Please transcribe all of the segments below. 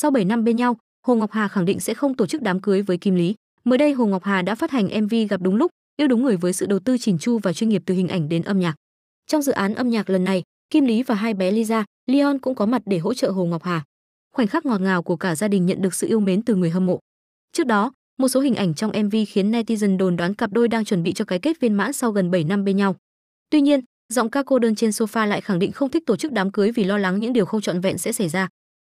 Sau 7 năm bên nhau, Hồ Ngọc Hà khẳng định sẽ không tổ chức đám cưới với Kim Lý. Mới đây Hồ Ngọc Hà đã phát hành MV gặp đúng lúc, yêu đúng người với sự đầu tư chỉnh chu và chuyên nghiệp từ hình ảnh đến âm nhạc. Trong dự án âm nhạc lần này, Kim Lý và hai bé Lisa, Leon cũng có mặt để hỗ trợ Hồ Ngọc Hà. Khoảnh khắc ngọt ngào của cả gia đình nhận được sự yêu mến từ người hâm mộ. Trước đó, một số hình ảnh trong MV khiến netizen đồn đoán cặp đôi đang chuẩn bị cho cái kết viên mãn sau gần 7 năm bên nhau. Tuy nhiên, giọng ca cô đơn trên sofa lại khẳng định không thích tổ chức đám cưới vì lo lắng những điều không trọn vẹn sẽ xảy ra.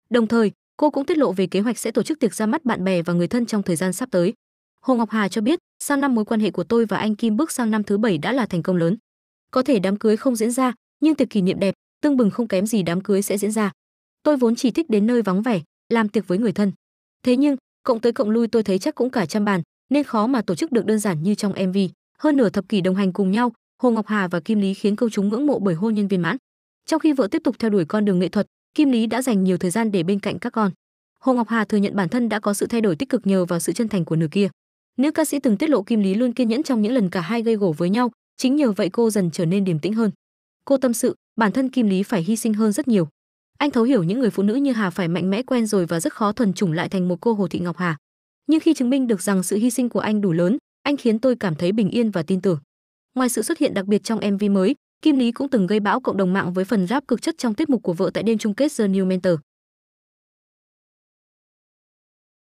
Đồng thời, Cô cũng tiết lộ về kế hoạch sẽ tổ chức tiệc ra mắt bạn bè và người thân trong thời gian sắp tới. Hồ Ngọc Hà cho biết, sang năm mối quan hệ của tôi và anh Kim bước sang năm thứ bảy đã là thành công lớn. Có thể đám cưới không diễn ra, nhưng tiệc kỷ niệm đẹp, tương bừng không kém gì đám cưới sẽ diễn ra. Tôi vốn chỉ thích đến nơi vắng vẻ, làm tiệc với người thân. Thế nhưng, cộng tới cộng lui tôi thấy chắc cũng cả trăm bàn, nên khó mà tổ chức được đơn giản như trong MV. Hơn nửa thập kỷ đồng hành cùng nhau, Hồ Ngọc Hà và Kim Lý khiến công chúng ngưỡng mộ bởi hôn nhân viên mãn. Trong khi vợ tiếp tục theo đuổi con đường nghệ thuật, Kim Lý đã dành nhiều thời gian để bên cạnh các con. Hồ Ngọc Hà thừa nhận bản thân đã có sự thay đổi tích cực nhờ vào sự chân thành của nửa kia. Nữ ca sĩ từng tiết lộ Kim Lý luôn kiên nhẫn trong những lần cả hai gây gổ với nhau, chính nhờ vậy cô dần trở nên điềm tĩnh hơn. Cô tâm sự, bản thân Kim Lý phải hy sinh hơn rất nhiều. Anh thấu hiểu những người phụ nữ như Hà phải mạnh mẽ quen rồi và rất khó thuần chủng lại thành một cô Hồ Thị Ngọc Hà. Nhưng khi chứng minh được rằng sự hy sinh của anh đủ lớn, anh khiến tôi cảm thấy bình yên và tin tưởng. Ngoài sự xuất hiện đặc biệt trong MV mới, Kim Lý cũng từng gây bão cộng đồng mạng với phần giáp cực chất trong tiết mục của vợ tại đêm chung kết The New Mentor.